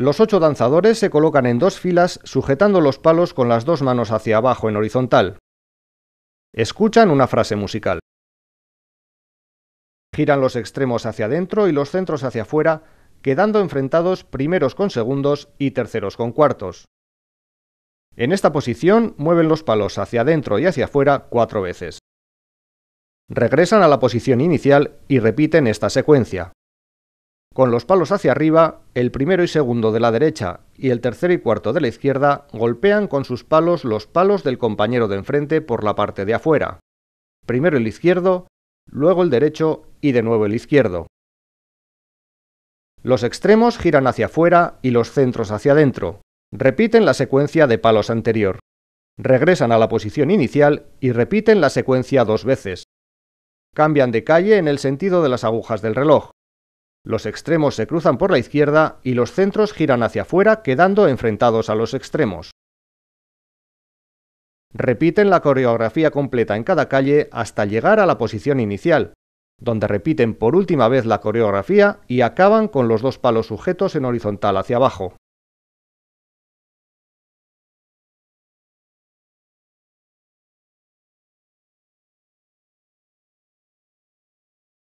Los ocho danzadores se colocan en dos filas sujetando los palos con las dos manos hacia abajo en horizontal. Escuchan una frase musical. Giran los extremos hacia adentro y los centros hacia afuera, quedando enfrentados primeros con segundos y terceros con cuartos. En esta posición mueven los palos hacia adentro y hacia afuera cuatro veces. Regresan a la posición inicial y repiten esta secuencia. Con los palos hacia arriba, el primero y segundo de la derecha y el tercero y cuarto de la izquierda golpean con sus palos los palos del compañero de enfrente por la parte de afuera. Primero el izquierdo, luego el derecho y de nuevo el izquierdo. Los extremos giran hacia afuera y los centros hacia adentro. Repiten la secuencia de palos anterior. Regresan a la posición inicial y repiten la secuencia dos veces. Cambian de calle en el sentido de las agujas del reloj. Los extremos se cruzan por la izquierda y los centros giran hacia afuera quedando enfrentados a los extremos. Repiten la coreografía completa en cada calle hasta llegar a la posición inicial, donde repiten por última vez la coreografía y acaban con los dos palos sujetos en horizontal hacia abajo.